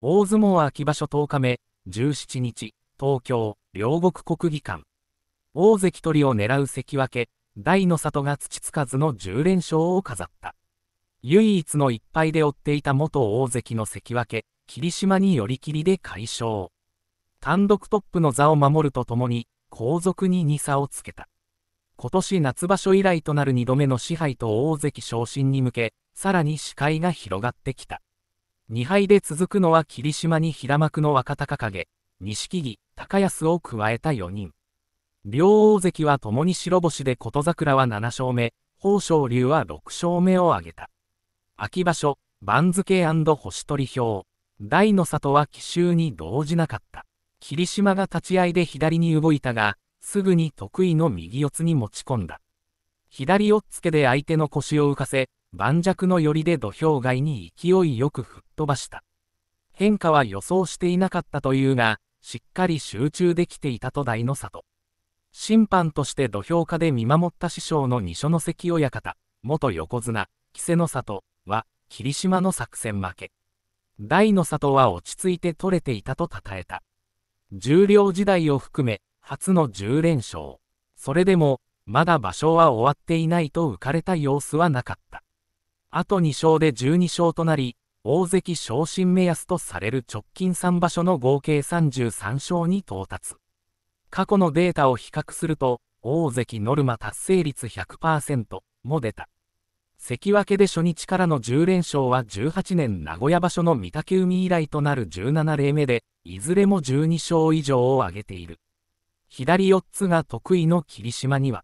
大相撲秋場所10日目、17日、東京、両国国技館。大関取りを狙う関脇、大の里が土つかずの10連勝を飾った。唯一の1敗で追っていた元大関の関脇、霧島に寄り切りで快勝。単独トップの座を守るとともに、後続に2差をつけた。今年夏場所以来となる2度目の支配と大関昇進に向け、さらに視界が広がってきた。2敗で続くのは霧島に平幕の若隆景、錦木、高安を加えた4人。両大関は共に白星で琴桜は7勝目、豊昇龍は6勝目を挙げた。秋場所、番付星取り表。大の里は奇襲に動じなかった。霧島が立ち合いで左に動いたが、すぐに得意の右四つに持ち込んだ。左四っつけで相手の腰を浮かせ、盤石の寄りで土俵外に勢いよく復飛ばした。変化は予想していなかったというが、しっかり集中できていたと大の里。審判として土俵下で見守った師匠の二所ノ関親方、元横綱、稀勢の里は、霧島の作戦負け。大の里は落ち着いて取れていたと称えた。重量時代を含め、初の10連勝。それでも、まだ場所は終わっていないと浮かれた様子はなかった。あと2勝で12勝となり、大関昇進目安とされる直近3場所の合計33勝に到達。過去のデータを比較すると、大関ノルマ達成率100%も出た。関脇で初日からの10連勝は18年名古屋場所の御嶽海以来となる17例目で、いずれも12勝以上を挙げている。左4つが得意の霧島には、